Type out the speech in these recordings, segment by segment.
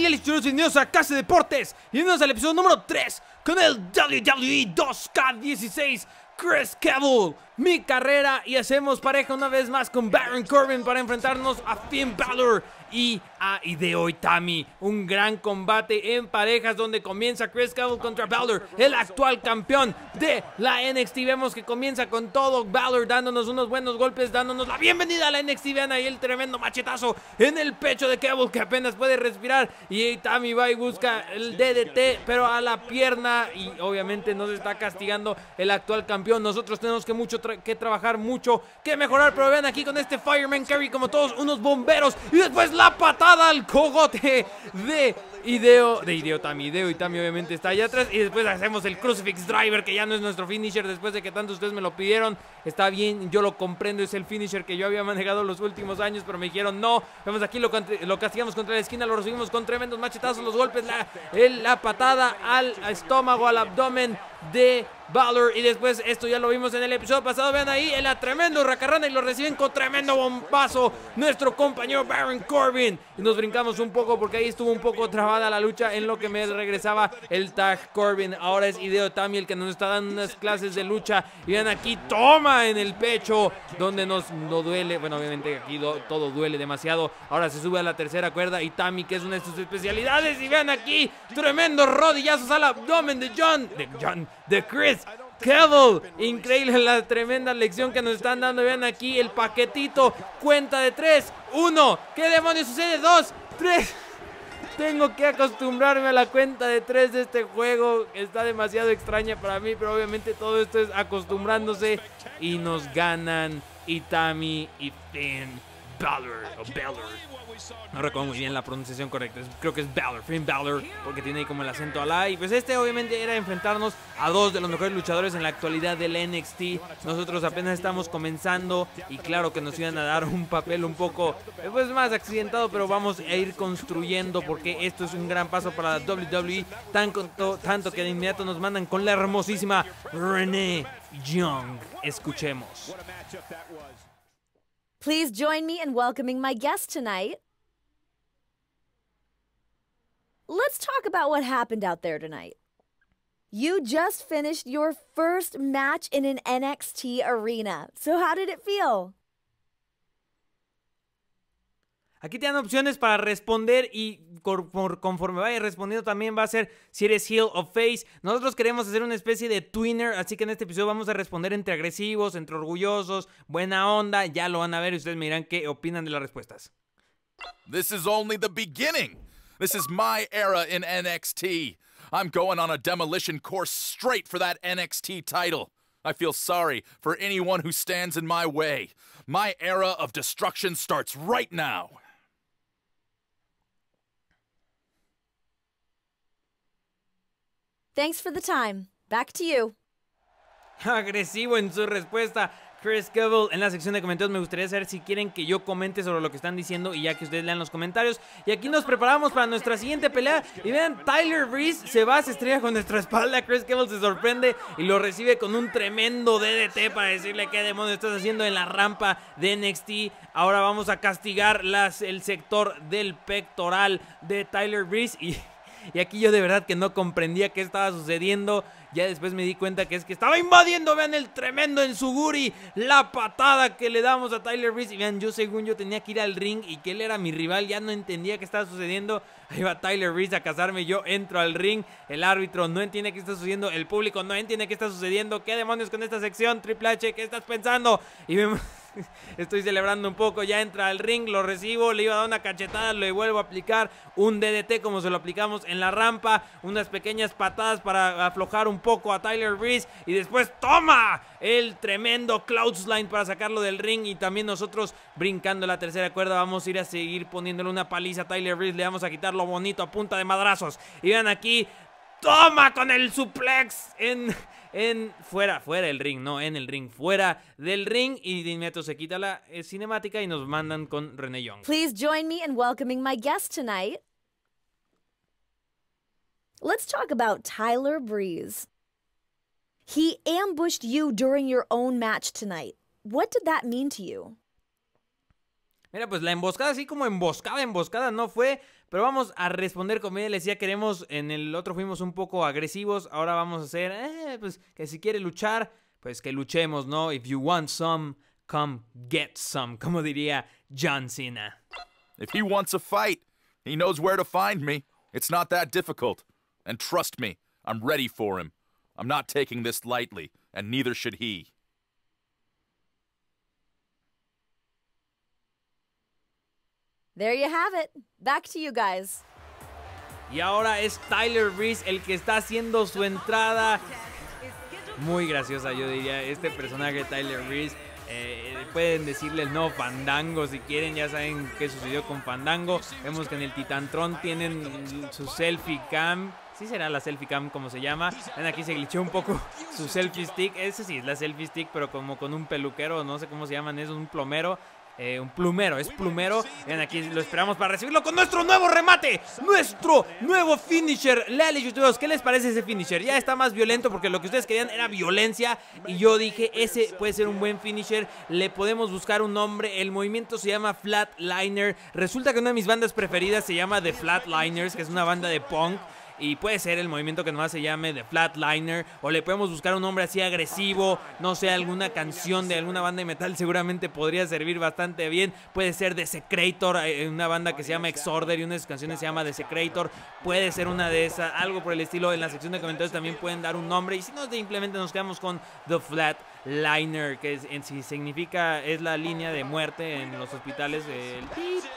Y bienvenidos a Casa Deportes Y Bienvenidos al episodio número 3 Con el WWE 2K16 Chris Cavill mi carrera y hacemos pareja una vez más con Baron Corbin para enfrentarnos a Finn Balor y a hoy Itami. Un gran combate en parejas donde comienza Chris Cavill contra Balor, el actual campeón de la NXT. Vemos que comienza con todo Balor dándonos unos buenos golpes, dándonos la bienvenida a la NXT. Vean ahí el tremendo machetazo en el pecho de Cavill que apenas puede respirar. Y Itami va y busca el DDT, pero a la pierna y obviamente nos está castigando el actual campeón. Nosotros tenemos que mucho trabajar que trabajar mucho, que mejorar. Pero vean aquí con este Fireman Carry como todos unos bomberos. Y después la patada al cogote de Ideo, de Ideo Tami, Ideo y Tami obviamente está allá atrás. Y después hacemos el Crucifix Driver, que ya no es nuestro finisher después de que tanto ustedes me lo pidieron. Está bien, yo lo comprendo, es el finisher que yo había manejado los últimos años, pero me dijeron no. Vemos aquí, lo, lo castigamos contra la esquina, lo recibimos con tremendos machetazos, los golpes, la, la patada al estómago, al abdomen de Valor. Y después, esto ya lo vimos en el episodio pasado. Vean ahí, el tremendo Racarrana y lo reciben con tremendo bombazo. Nuestro compañero Baron Corbin. Y nos brincamos un poco porque ahí estuvo un poco trabajando a la lucha en lo que me regresaba el tag Corbin. Ahora es Ideo Tami el que nos está dando unas clases de lucha. Y vean aquí, toma en el pecho, donde nos no duele. Bueno, obviamente aquí todo duele demasiado. Ahora se sube a la tercera cuerda y Tami, que es una de sus especialidades. Y vean aquí, tremendo rodillazos al abdomen de John, de John, de Chris. cable Increíble la tremenda lección que nos están dando. Vean aquí el paquetito. Cuenta de 3, 1. ¿Qué demonios sucede? 2, 3. Tengo que acostumbrarme a la cuenta de tres de este juego. Está demasiado extraña para mí, pero obviamente todo esto es acostumbrándose. Y nos ganan Itami y Finn. Balor o Balor. No recuerdo muy bien la pronunciación correcta. Creo que es Balor, Finn Balor, porque tiene ahí como el acento a la. Y pues este obviamente era enfrentarnos a dos de los mejores luchadores en la actualidad del NXT. Nosotros apenas estamos comenzando y claro que nos iban a dar un papel un poco pues más accidentado, pero vamos a ir construyendo porque esto es un gran paso para la WWE. Tanto, tanto que de inmediato nos mandan con la hermosísima Renee Young. Escuchemos. Please join me in welcoming my guest tonight. Let's talk about what happened out there tonight. You just finished your first match in an NXT arena. So, how did it feel? Aquí te dan opciones para responder y conforme vaya respondiendo también va a ser si eres heel of face. Nosotros queremos hacer una especie de twinner, así que en este episodio vamos a responder entre agresivos, entre orgullosos, buena onda. Ya lo van a ver y ustedes me dirán qué opinan de las respuestas. This is only the beginning. This is my era in NXT. I'm going on a demolition course straight for that NXT title. I feel sorry for anyone who stands in my way. My era of destruction starts right now. Thanks for the time. Back to you. Agresivo en su respuesta. Chris Kevill. en la sección de comentarios. Me gustaría saber si quieren que yo comente sobre lo que están diciendo y ya que ustedes lean los comentarios. Y aquí nos preparamos para nuestra siguiente pelea. Y vean, Tyler Breeze se va, se estrella con nuestra espalda. Chris Kevill se sorprende y lo recibe con un tremendo DDT para decirle qué demonios estás haciendo en la rampa de NXT. Ahora vamos a castigar las, el sector del pectoral de Tyler Breeze y... Y aquí yo de verdad que no comprendía qué estaba sucediendo. Ya después me di cuenta que es que estaba invadiendo. Vean el tremendo en Suguri. La patada que le damos a Tyler Reese. Y vean, yo según yo tenía que ir al ring y que él era mi rival. Ya no entendía qué estaba sucediendo. Ahí va Tyler Reese a casarme. Yo entro al ring. El árbitro no entiende qué está sucediendo. El público no entiende qué está sucediendo. ¿Qué demonios con esta sección? Triple H, ¿qué estás pensando? Y Estoy celebrando un poco, ya entra al ring, lo recibo, le iba a dar una cachetada, le vuelvo a aplicar un DDT como se lo aplicamos en la rampa, unas pequeñas patadas para aflojar un poco a Tyler Breeze y después toma el tremendo Cloudsline para sacarlo del ring y también nosotros brincando la tercera cuerda vamos a ir a seguir poniéndole una paliza a Tyler Breeze, le vamos a quitar lo bonito a punta de madrazos. Y vean aquí Toma con el suplex en, en fuera, fuera del ring, no en el ring, fuera del ring y de se quita la eh, cinemática y nos mandan con René Young. Please join me in welcoming my guest tonight. Let's talk about Tyler Breeze. He ambushed you during your own match tonight. What did that mean to you? Mira, pues la emboscada, así como emboscada, emboscada no fue, pero vamos a responder como él decía, queremos, en el otro fuimos un poco agresivos, ahora vamos a hacer, eh, pues que si quiere luchar, pues que luchemos, ¿no? If you want some, come get some, como diría John Cena. If he wants a fight, he knows where to find me. It's not that difficult. And trust me, I'm ready for him. I'm not taking this lightly, and neither should he. There you have it. Back to you guys. Y ahora es Tyler Reese el que está haciendo su entrada. Muy graciosa, yo diría. Este personaje, Tyler Reese. Eh, eh, pueden decirle no, pandango, Fandango si quieren, ya saben qué sucedió con Fandango. Vemos que en el Titantron tienen su selfie cam. Sí será la selfie cam como se llama. Ven aquí se glitchó un poco su selfie stick. Ese sí es la selfie stick, pero como con un peluquero, no sé cómo se llaman, es un plomero. Eh, un plumero, es plumero. en aquí, lo esperamos para recibirlo con nuestro nuevo remate. Nuestro nuevo finisher. Leales, YouTube, ¿qué les parece ese finisher? Ya está más violento porque lo que ustedes querían era violencia. Y yo dije, ese puede ser un buen finisher. Le podemos buscar un nombre. El movimiento se llama Flatliner. Resulta que una de mis bandas preferidas se llama The Flatliners, que es una banda de punk y puede ser el movimiento que nomás se llame The Flatliner o le podemos buscar un nombre así agresivo, no sé, alguna canción de alguna banda de metal seguramente podría servir bastante bien, puede ser The Secretor, eh, eh, una banda que se llama Exorder y una de sus canciones se llama The Secretor, puede ser una de esas, algo por el estilo, en la sección de comentarios también pueden dar un nombre y si no simplemente nos quedamos con The Flatliner, que en sí significa, es la línea de muerte en los hospitales, el...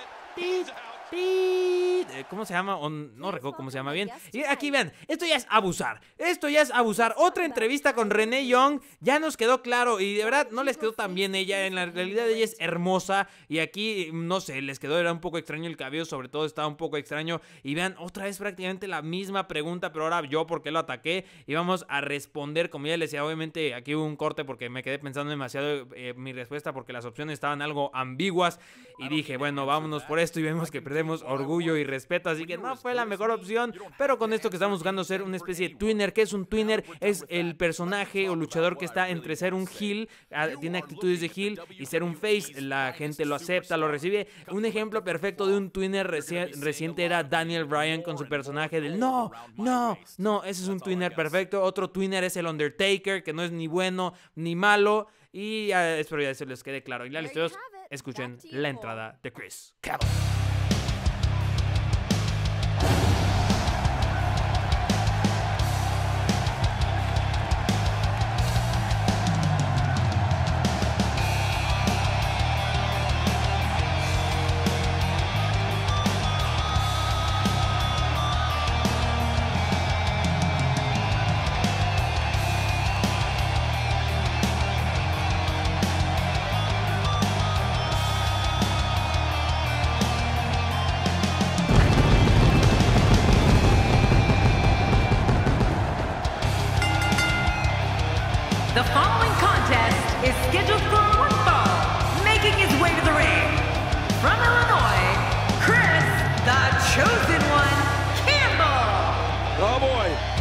Eh, ¿Cómo se llama? no recuerdo cómo se llama bien. Y aquí vean, esto ya es abusar. Esto ya es abusar. Otra entrevista con René Young. Ya nos quedó claro. Y de verdad, no les quedó tan bien ella. En la realidad, ella es hermosa. Y aquí, mm, no sé, les quedó. Era un poco extraño el cabello. Sobre todo, estaba un poco extraño. Y vean, otra vez prácticamente la misma pregunta. Pero ahora yo, porque lo ataqué? Y vamos a responder. Como ya les decía, obviamente aquí hubo un corte porque me quedé pensando demasiado en eh, mi respuesta. Porque las opciones estaban algo ambiguas. Y dije, bueno, vámonos por esto. Y vemos que perdemos orgullo y respeto, así que no fue la mejor opción, pero con esto que estamos buscando ser una especie de twinner, que es un twinner? Es el personaje o luchador que está entre ser un heel, ah, tiene actitudes de heel, y ser un face, la gente lo acepta, lo recibe. Un ejemplo perfecto de un twinner reciente era Daniel Bryan con su personaje del no, no, no, ese es un twinner perfecto. Otro twinner es el Undertaker, que no es ni bueno ni malo. Y ah, espero ya se les quede claro. Y la listos, escuchen la entrada de Chris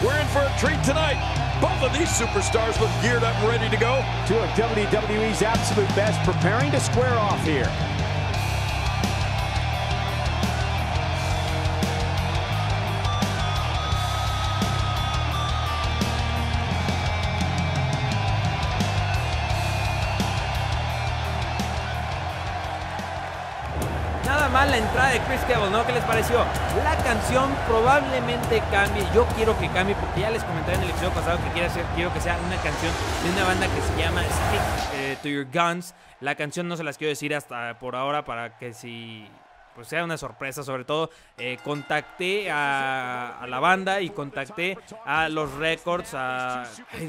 We're in for a treat tonight. Both of these superstars look geared up and ready to go. Two of WWE's absolute best preparing to square off here. de Chris Cable, ¿no? ¿Qué les pareció? La canción probablemente cambie. Yo quiero que cambie porque ya les comenté en el episodio pasado que quiero, hacer, quiero que sea una canción de una banda que se llama Stick eh, to Your Guns. La canción no se las quiero decir hasta por ahora para que si pues sea una sorpresa, sobre todo eh, contacté a, la banda y contacté a los records, a,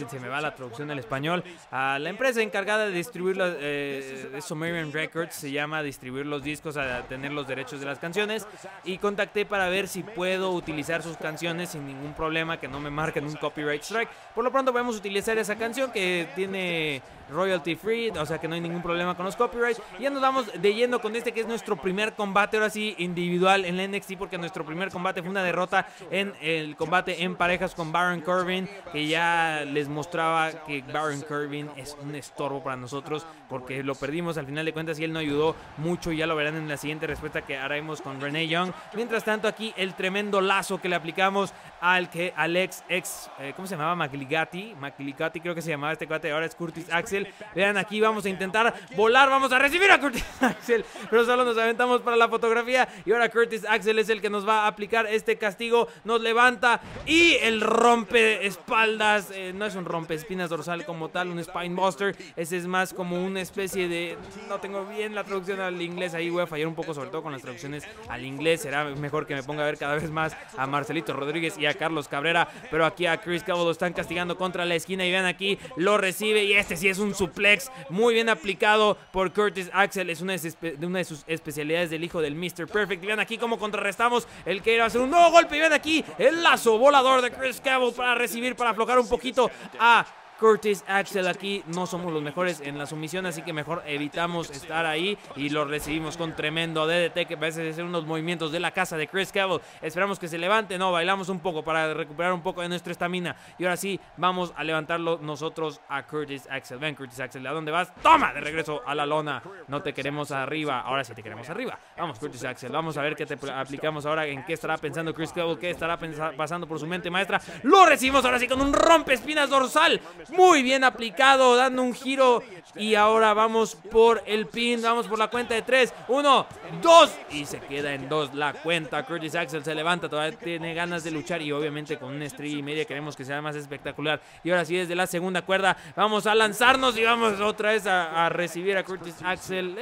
se me va la traducción del español, a la empresa encargada de distribuir los, eh, Sumerian Records, se llama distribuir los discos, a tener los derechos de las canciones, y contacté para ver si puedo utilizar sus canciones sin ningún problema, que no me marquen un copyright strike. Por lo pronto podemos utilizar esa canción que tiene royalty free, o sea que no hay ningún problema con los copyrights. Y ya nos vamos de yendo con este que es nuestro primer combate, ahora sí, individual en la NXT, porque nuestro primer combate fue una derrota en el combate en parejas con Baron Corbin, que ya les mostraba que Baron Corbin es un estorbo para nosotros, porque lo perdimos al final de cuentas y él no ayudó mucho, ya lo verán en la siguiente respuesta que haremos con Renee Young. Mientras tanto, aquí el tremendo lazo que le aplicamos al que Alex ex, eh, ¿cómo se llamaba? Macligati, Macligati creo que se llamaba este cuate, ahora es Curtis Axel Vean aquí, vamos a intentar volar, vamos a recibir a Curtis Axel. Pero solo nos aventamos para la fotografía. Y ahora Curtis Axel es el que nos va a aplicar este castigo. Nos levanta y el rompe espaldas. Eh, no es un rompe espinas dorsal como tal, un spine buster. Ese es más como una especie de... No tengo bien la traducción al inglés. Ahí voy a fallar un poco, sobre todo con las traducciones al inglés. Será mejor que me ponga a ver cada vez más a Marcelito Rodríguez y a Carlos Cabrera. Pero aquí a Chris Cabo lo están castigando contra la esquina. Y vean aquí, lo recibe. Y este sí es un un suplex muy bien aplicado por Curtis Axel. Es una de, sus especialidades del hijo del Mr. Perfect. vean aquí cómo contrarrestamos el que iba a hacer un nuevo golpe. Y vean aquí el lazo volador de Chris Cabo para recibir, para aflojar un poquito a Curtis Axel aquí no somos los mejores en la sumisión, así que mejor evitamos estar ahí y lo recibimos con tremendo DDT que parece ser unos movimientos de la casa de Chris Cavill. Esperamos que se levante, no, bailamos un poco para recuperar un poco de nuestra estamina y ahora sí vamos a levantarlo nosotros a Curtis Axel. Ven Curtis Axel, ¿a dónde vas? Toma, de regreso a la lona. No te queremos arriba, ahora sí te queremos arriba. Vamos Curtis Axel, vamos a ver qué te aplicamos ahora, en qué estará pensando Chris Cavill, qué estará pasando por su mente maestra. Lo recibimos ahora sí con un rompe espinas dorsal. Muy bien aplicado, dando un giro. Y ahora vamos por el pin, vamos por la cuenta de 3, 1, 2 y se queda en 2 la cuenta. Curtis Axel se levanta, todavía tiene ganas de luchar y obviamente con una estrella y media queremos que sea más espectacular. Y ahora sí, desde la segunda cuerda vamos a lanzarnos y vamos otra vez a, recibir a Curtis Axel.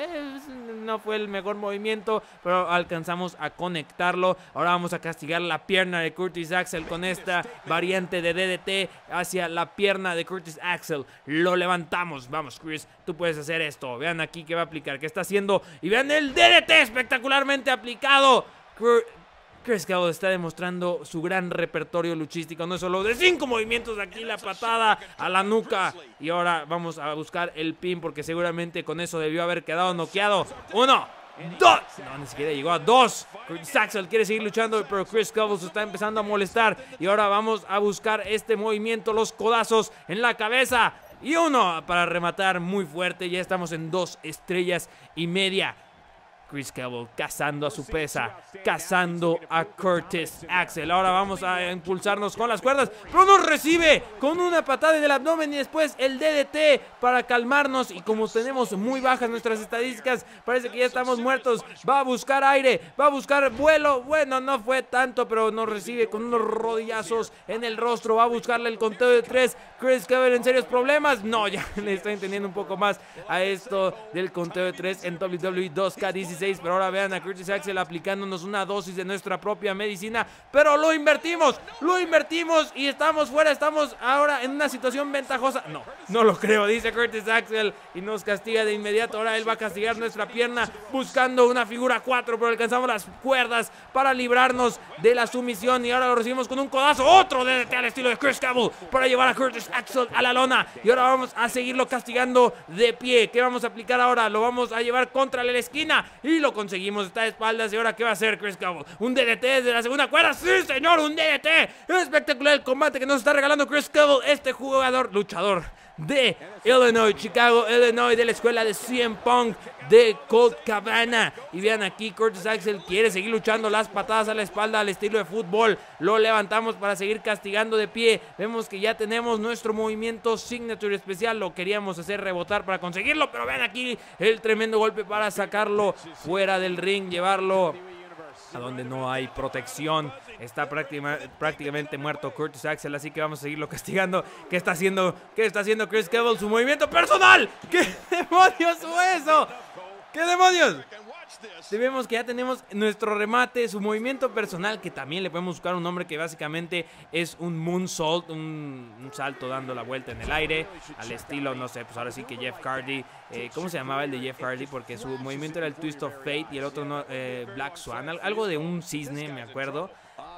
no fue el mejor movimiento, pero alcanzamos a conectarlo. Ahora vamos a castigar la pierna de Curtis Axel con esta variante de DDT hacia la pierna de Curtis Axel. Lo levantamos. Vamos, Chris, tú puedes hacer esto. Vean aquí qué va a aplicar, qué está haciendo. Y vean el DDT espectacularmente aplicado. Chris Gabo está demostrando su gran repertorio luchístico, no es solo de cinco movimientos aquí, la patada a la nuca. Y ahora vamos a buscar el pin porque seguramente con eso debió haber quedado noqueado. Uno, dos. No, ni siquiera llegó a dos. Saxel quiere seguir luchando, pero Chris Cobbles está empezando a molestar. Y ahora vamos a buscar este movimiento, los codazos en la cabeza. Y uno para rematar muy fuerte. Ya estamos en dos estrellas y media. Chris Cabell cazando a su pesa cazando a Curtis Axel. Ahora vamos a impulsarnos con las cuerdas. pero nos recibe con una patada en el abdomen y después el DDT para calmarnos. Y como tenemos muy bajas nuestras estadísticas, parece que ya estamos muertos. Va a buscar aire, va a buscar vuelo. Bueno, no fue tanto, pero nos recibe con unos rodillazos en el rostro. Va a buscarle el conteo de tres. Chris Cabell en serios problemas. No, ya le estoy entendiendo un poco más a esto del conteo de tres en WWE 2K16 pero ahora vean a Curtis Axel aplicándonos una dosis de nuestra propia medicina, pero lo invertimos, lo invertimos y estamos fuera, estamos ahora en una situación ventajosa. No, no lo creo, dice Curtis Axel y nos castiga de inmediato. Ahora él va a castigar nuestra pierna buscando una figura 4, pero alcanzamos las cuerdas para librarnos de la sumisión y ahora lo recibimos con un codazo, otro DDT al estilo de Chris Cabell para llevar a Curtis Axel a la lona y ahora vamos a seguirlo castigando de pie. ¿Qué vamos a aplicar ahora? Lo vamos a llevar contra la esquina y lo conseguimos, está de espaldas. ¿Y ahora qué va a hacer Chris Cobble? ¿Un DDT desde la segunda cuerda? ¡Sí, señor! ¡Un DDT! Espectacular el combate que nos está regalando Chris Cobble. este jugador, luchador de Illinois, Chicago, Illinois, de la escuela de CM Punk, de Colt Cabana. Y vean aquí, Curtis Axel quiere seguir luchando las patadas a la espalda al estilo de fútbol. Lo levantamos para seguir castigando de pie. Vemos que ya tenemos nuestro movimiento signature especial. Lo queríamos hacer rebotar para conseguirlo, pero vean aquí el tremendo golpe para sacarlo fuera del ring, llevarlo a donde no hay protección. Está prácticamente muerto Curtis Axel, así que vamos a seguirlo castigando. ¿Qué está haciendo? ¿Qué está haciendo Chris Cavill? Su movimiento personal. ¿Qué demonios fue eso? ¿Qué demonios? Si vemos que ya tenemos nuestro remate, su movimiento personal, que también le podemos buscar un nombre que básicamente es un moonsault, un, un salto dando la vuelta en el aire, al estilo, no sé, pues ahora sí que Jeff Hardy, eh, ¿cómo se llamaba el de Jeff Hardy? Porque su movimiento era el Twist of Fate y el otro no, eh, Black Swan, algo de un cisne, me acuerdo.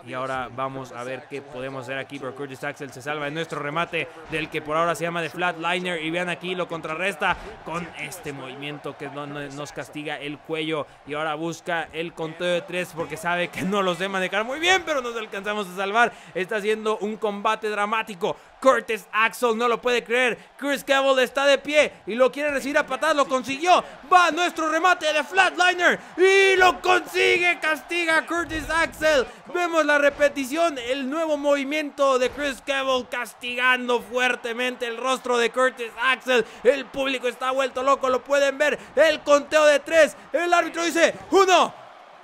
Y ahora vamos a ver qué podemos hacer aquí. Pero Curtis Axel se salva en nuestro remate del que por ahora se llama de Flatliner. Y vean aquí, lo contrarresta con este movimiento que nos castiga el cuello. Y ahora busca el conteo de tres porque sabe que no los de manejar muy bien, pero nos alcanzamos a salvar. Está haciendo un combate dramático Curtis Axel no lo puede creer. Chris Cavill está de pie y lo quiere recibir a patadas. Lo consiguió. Va nuestro remate de Flatliner y lo consigue. Castiga a Curtis Axel. Vemos la repetición. El nuevo movimiento de Chris Cavill castigando fuertemente el rostro de Curtis Axel. El público está vuelto loco. Lo pueden ver. El conteo de tres. El árbitro dice: uno,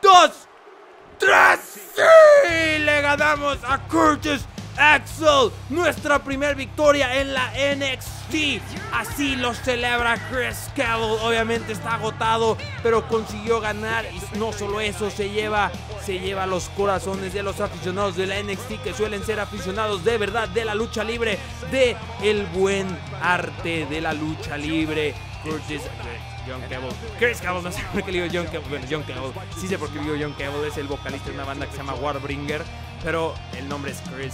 dos, tres. Y Le ganamos a Curtis Axel, nuestra primera victoria en la NXT. Así lo celebra Chris Cavill. Obviamente está agotado, pero consiguió ganar. Y no solo eso, se lleva, se lleva los corazones de los aficionados de la NXT que suelen ser aficionados de verdad de la lucha libre, de el buen arte de la lucha libre. Curtis John Cable. Chris Cable, no sé por qué le digo John Cable. Bueno, John Sí sé por qué digo John Cable. Es el vocalista de una banda que se llama Warbringer. Pero el nombre es Chris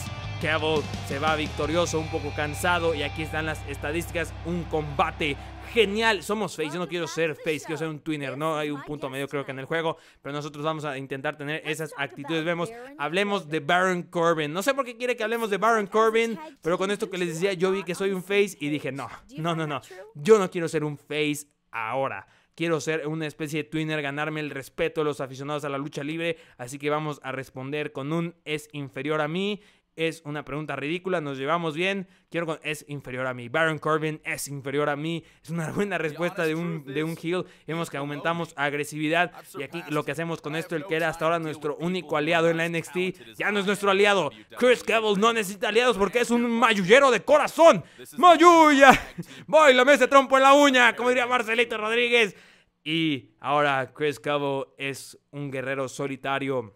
se va victorioso, un poco cansado. Y aquí están las estadísticas: un combate genial. Somos face, yo no quiero ser face, quiero ser un twinner, ¿no? Hay un punto medio creo que en el juego, pero nosotros vamos a intentar tener esas actitudes. Vemos, hablemos de Baron Corbin. No sé por qué quiere que hablemos de Baron Corbin, pero con esto que les decía, yo vi que soy un face y dije, no, no, no, no, yo no quiero ser un face ahora. Quiero ser una especie de twinner, ganarme el respeto de los aficionados a la lucha libre, así que vamos a responder con un es inferior a mí es una pregunta ridícula, nos llevamos bien, quiero es inferior a mí, Baron Corbin es inferior a mí, es una buena respuesta de un, de un heel, vemos que aumentamos agresividad y aquí lo que hacemos con esto, el que era hasta ahora nuestro único aliado en la NXT, ya no es nuestro aliado, Chris Cavill no necesita aliados porque es un mayullero de corazón, mayulla, voy, me mesa trompo en la uña, como diría Marcelito Rodríguez, y ahora Chris Cavill es un guerrero solitario,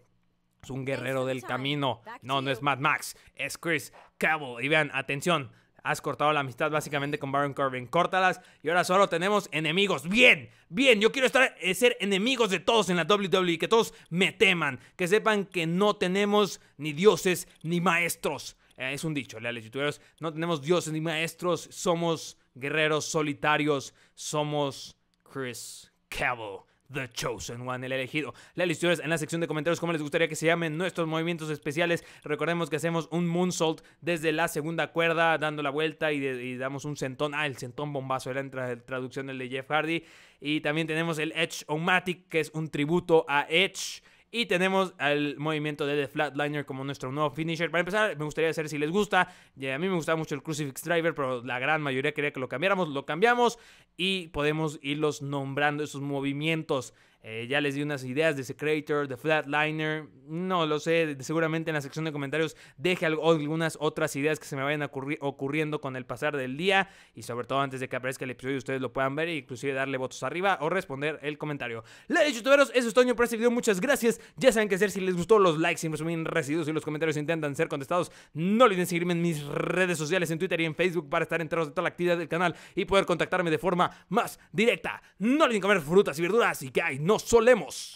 es un guerrero del camino. No, no es Mad Max. Es Chris Cabell. Y vean, atención. Has cortado la amistad básicamente con Baron Corbin. Córtalas y ahora solo tenemos enemigos. Bien, bien. Yo quiero estar, eh, ser enemigos de todos en la WWE. Que todos me teman. Que sepan que no tenemos ni dioses ni maestros. Eh, es un dicho, leales youtuberos. No tenemos dioses ni maestros. Somos guerreros solitarios. Somos Chris Cabell. The Chosen One, el elegido. La es en la sección de comentarios cómo les gustaría que se llamen nuestros movimientos especiales. Recordemos que hacemos un moonsault desde la segunda cuerda, dando la vuelta y, damos un sentón. Ah, el centón bombazo era en traducción el de Jeff Hardy. Y también tenemos el Edge Omatic, que es un tributo a Edge. Y tenemos al movimiento de The Flatliner como nuestro nuevo finisher. Para empezar, me gustaría saber si les gusta. a mí me gustaba mucho el Crucifix Driver, pero la gran mayoría quería que lo cambiáramos. Lo cambiamos y podemos irlos nombrando esos movimientos. Eh, ya les di unas ideas de creator de Flatliner. No lo sé. Seguramente en la sección de comentarios deje algunas otras ideas que se me vayan ocurriendo con el pasar del día. Y sobre todo antes de que aparezca el episodio, ustedes lo puedan ver e inclusive darle votos arriba o responder el comentario. dicho youtuberos, eso es Toño por este video. Muchas gracias. Ya saben qué hacer. Si les gustó, los likes y resumir residuos y los comentarios intentan ser contestados. No olviden seguirme en mis redes sociales, en Twitter y en Facebook para estar enteros de toda la actividad del canal y poder contactarme de forma más directa. No olviden comer frutas y verduras y que hay no solemos